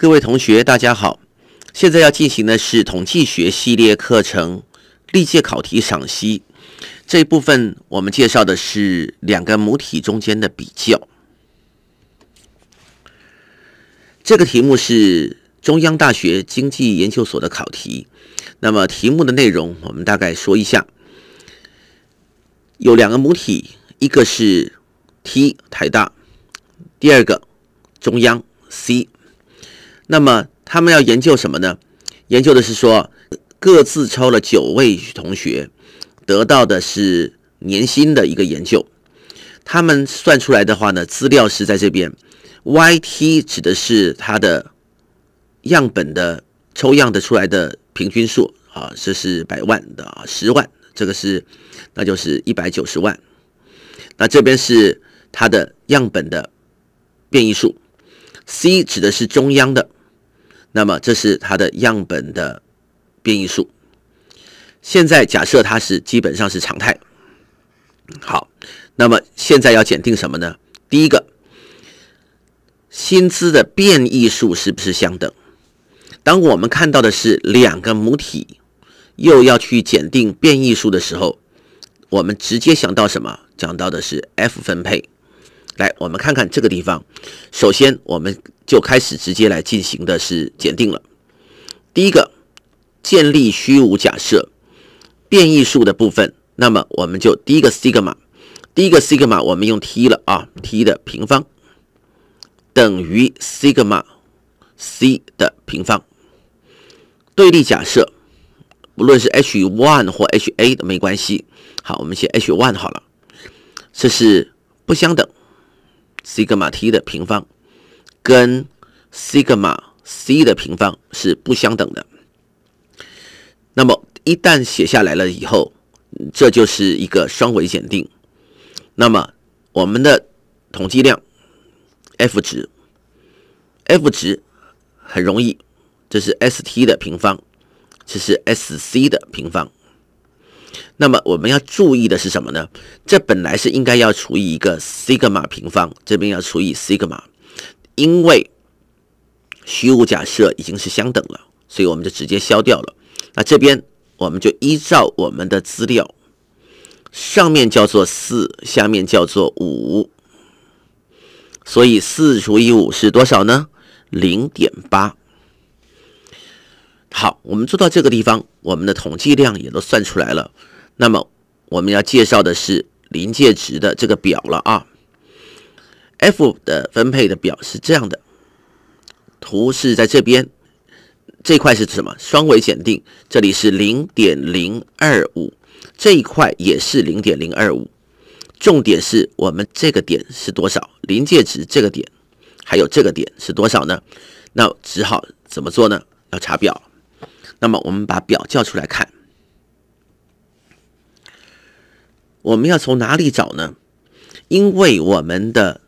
各位同学，大家好！现在要进行的是统计学系列课程历届考题赏析这一部分。我们介绍的是两个母体中间的比较。这个题目是中央大学经济研究所的考题。那么题目的内容，我们大概说一下：有两个母体，一个是 T 台大，第二个中央 C。那么他们要研究什么呢？研究的是说，各自抽了九位同学，得到的是年薪的一个研究。他们算出来的话呢，资料是在这边，Y T 指的是它的样本的抽样的出来的平均数啊，这是百万的啊，十万，这个是那就是一百九十万。那这边是它的样本的变异数，C 指的是中央的。那么这是它的样本的变异数。现在假设它是基本上是常态。好，那么现在要检定什么呢？第一个，薪资的变异数是不是相等？当我们看到的是两个母体，又要去检定变异数的时候，我们直接想到什么？讲到的是 F 分配。来，我们看看这个地方。首先我们。就开始直接来进行的是检定了。第一个建立虚无假设，变异数的部分，那么我们就第一个西格玛，第一个西格玛我们用 T 了啊，T 的平方等于西格玛 C 的平方。对立假设，不论是 H one 或 H A 都没关系，好，我们写 H one 好了，这是不相等，西格玛 T 的平方。跟西格玛 c 的平方是不相等的。那么一旦写下来了以后，这就是一个双尾检定。那么我们的统计量 F 值，F 值很容易，这是 ST 的平方，这是 SC 的平方。那么我们要注意的是什么呢？这本来是应该要除以一个西格玛平方，这边要除以西格玛。因为虚无假设已经是相等了，所以我们就直接消掉了。那这边我们就依照我们的资料，上面叫做四，下面叫做五，所以四除以五是多少呢？零点八。好，我们做到这个地方，我们的统计量也都算出来了。那么我们要介绍的是临界值的这个表了啊。F 的分配的表是这样的，图是在这边，这块是什么？双尾检定，这里是零点零二五，这一块也是零点零二五。重点是我们这个点是多少？临界值这个点，还有这个点是多少呢？那只好怎么做呢？要查表。那么我们把表叫出来看，我们要从哪里找呢？因为我们的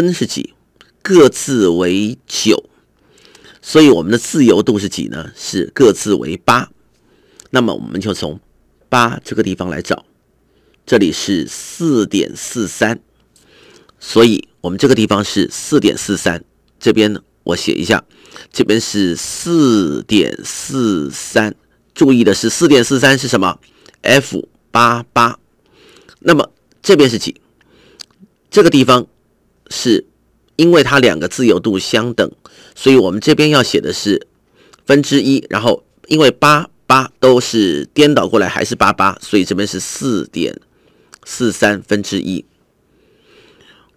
n 是几？各自为九，所以我们的自由度是几呢？是各自为八。那么我们就从八这个地方来找，这里是四点四三，所以我们这个地方是四点四三。这边呢，我写一下，这边是四点四三。注意的是，四点四三是什么？f 八八。那么这边是几？这个地方。是，因为它两个自由度相等，所以我们这边要写的是分之一。然后因为八八都是颠倒过来还是八八，所以这边是四点四三分之一。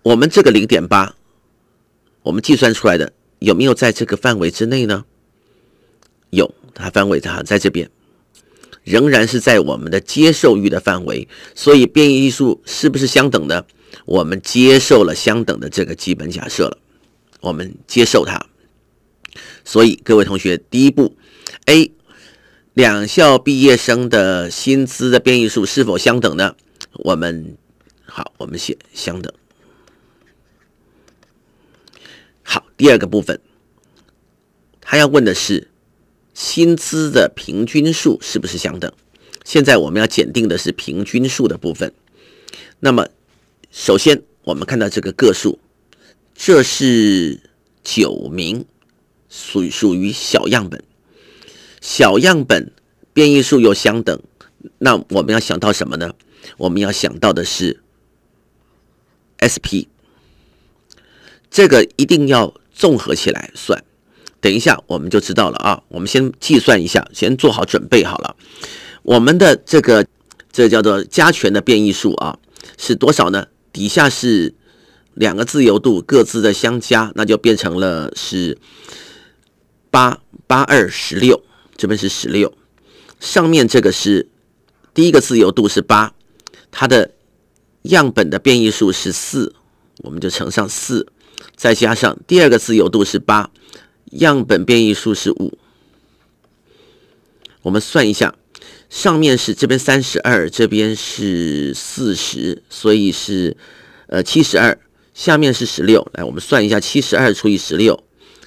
我们这个零点八，我们计算出来的有没有在这个范围之内呢？有，它范围它在这边，仍然是在我们的接受域的范围。所以变异系数是不是相等的？我们接受了相等的这个基本假设了，我们接受它。所以各位同学，第一步，A 两校毕业生的薪资的变异数是否相等呢？我们好，我们写相等。好，第二个部分，他要问的是薪资的平均数是不是相等？现在我们要检定的是平均数的部分，那么。首先，我们看到这个个数，这是九名，属属于小样本，小样本变异数又相等，那我们要想到什么呢？我们要想到的是 S P，这个一定要综合起来算。等一下我们就知道了啊，我们先计算一下，先做好准备好了。我们的这个这叫做加权的变异数啊，是多少呢？底下是两个自由度各自的相加，那就变成了是八八二十六。这边是十六，上面这个是第一个自由度是八，它的样本的变异数是四，我们就乘上四，再加上第二个自由度是八，样本变异数是五，我们算一下。上面是这边三十二，这边是四十，所以是呃七十二。下面是十六，来我们算一下七十二除以十六，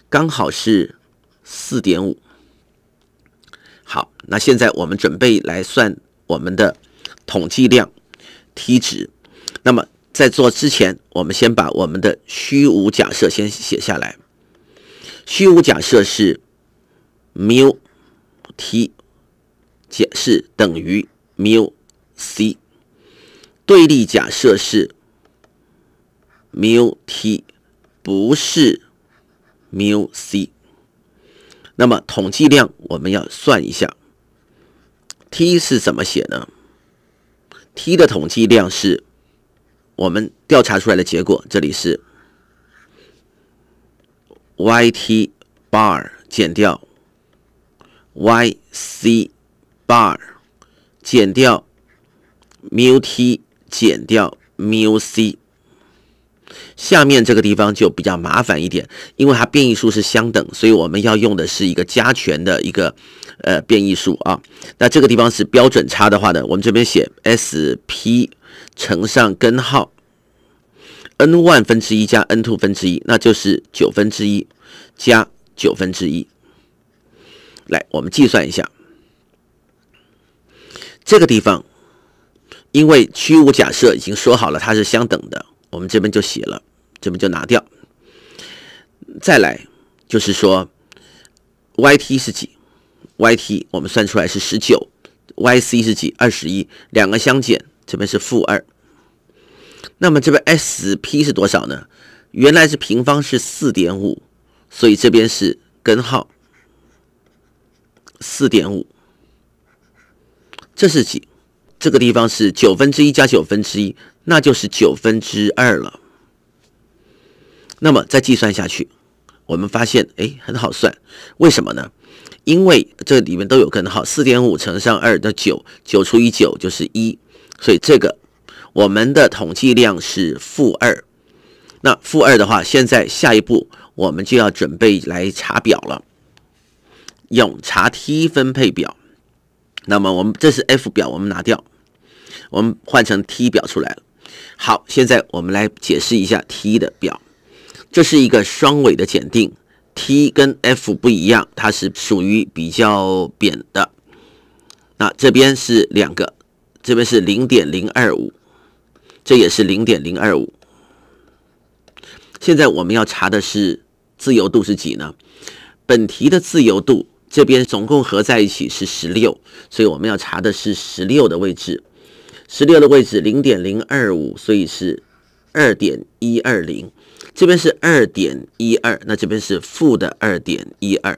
刚好是四点五。好，那现在我们准备来算我们的统计量 t 值。那么在做之前，我们先把我们的虚无假设先写下来。虚无假设是缪 t。解释等于 μc，对立假设是 mu t 不是 μc。那么统计量我们要算一下，t 是怎么写呢？t 的统计量是我们调查出来的结果，这里是 y_t bar 减掉 y_c。bar 减掉 mu t 减掉 mu c，下面这个地方就比较麻烦一点，因为它变异数是相等，所以我们要用的是一个加权的一个呃变异数啊。那这个地方是标准差的话呢，我们这边写 s p 乘上根号 n 万分之一加 n two 分之一，那就是九分之一加九分之一。来，我们计算一下。这个地方，因为虚无假设已经说好了，它是相等的，我们这边就写了，这边就拿掉。再来就是说，Y T 是几？Y T 我们算出来是十九，Y C 是几？二十一，两个相减，这边是负二。那么这边 S P 是多少呢？原来是平方是四点五，所以这边是根号四点五。这是几？这个地方是九分之一加九分之一，那就是九分之二了。那么再计算下去，我们发现，哎，很好算，为什么呢？因为这里面都有根号，四点五乘上二的九，九除以九就是一，所以这个我们的统计量是负二。那负二的话，现在下一步我们就要准备来查表了，用查 t 分配表。那么我们这是 F 表，我们拿掉，我们换成 T 表出来了。好，现在我们来解释一下 T 的表，这是一个双尾的检定。t 跟 F 不一样，它是属于比较扁的。那这边是两个，这边是零点零二五，这也是零点零二五。现在我们要查的是自由度是几呢？本题的自由度。这边总共合在一起是十六，所以我们要查的是十六的位置。十六的位置零点零二五，所以是二点一二零。这边是二点一二，那这边是负的二点一二。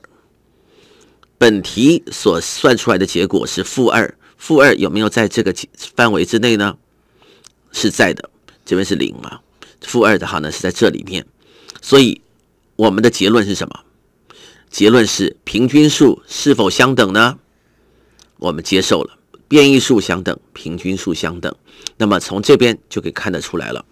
本题所算出来的结果是负二，负二有没有在这个范围之内呢？是在的，这边是零嘛，负二的话呢是在这里面。所以我们的结论是什么？结论是平均数是否相等呢？我们接受了，变异数相等，平均数相等。那么从这边就可以看得出来了。